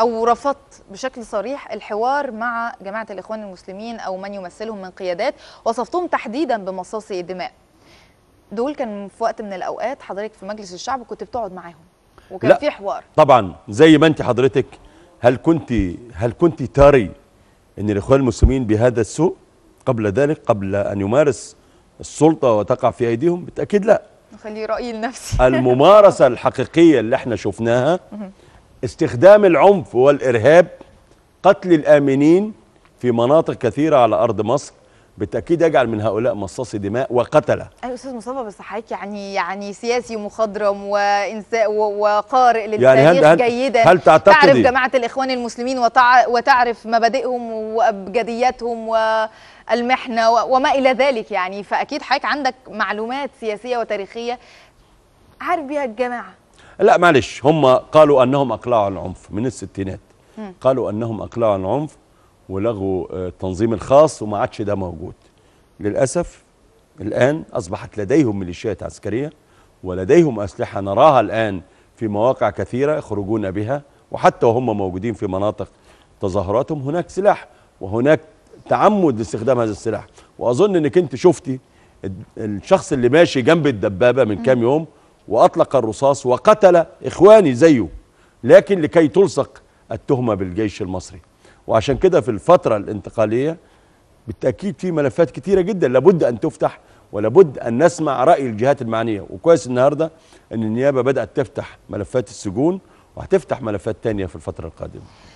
او رفضت بشكل صريح الحوار مع جماعه الاخوان المسلمين او من يمثلهم من قيادات وصفتهم تحديدا بمصاصي الدماء دول كان في وقت من الاوقات حضرتك في مجلس الشعب كنت بتقعد معاهم وكان لا في حوار طبعا زي ما انت حضرتك هل كنت هل كنت تري ان الاخوان المسلمين بهذا السوء قبل ذلك قبل ان يمارس السلطه وتقع في ايديهم بالتاكيد لا خلي رايي لنفسي الممارسه الحقيقيه اللي احنا شفناها استخدام العنف والإرهاب قتل الآمنين في مناطق كثيرة على أرض مصر بالتاكيد يجعل من هؤلاء مصاصي دماء وقتله ايوه استاذ مصطفى بس حضرتك يعني يعني سياسي ومخضرم وإنساء وقارئ يعني للتاريخ يعني هل جيدا هل تعتقد تعرف جماعه الاخوان المسلمين وتع... وتعرف مبادئهم وابجدياتهم والمحنه و... وما الى ذلك يعني فاكيد حضرتك عندك معلومات سياسيه وتاريخيه عارف بيها الجماعه لا معلش هم قالوا أنهم أقلعوا عن العنف من الستينات مم. قالوا أنهم أقلعوا عن العنف ولغوا آه، التنظيم الخاص وما عادش ده موجود للأسف الآن أصبحت لديهم ميليشيات عسكرية ولديهم أسلحة نراها الآن في مواقع كثيرة يخرجون بها وحتى وهم موجودين في مناطق تظاهراتهم هناك سلاح وهناك تعمد لاستخدام هذا السلاح وأظن أنك أنت شفتي الشخص اللي ماشي جنب الدبابة من كام يوم وأطلق الرصاص وقتل إخواني زيه لكن لكي تلصق التهمة بالجيش المصري وعشان كده في الفترة الانتقالية بالتأكيد في ملفات كتيرة جدا لابد أن تفتح ولابد أن نسمع رأي الجهات المعنية وكويس النهاردة أن النيابة بدأت تفتح ملفات السجون وهتفتح ملفات تانية في الفترة القادمة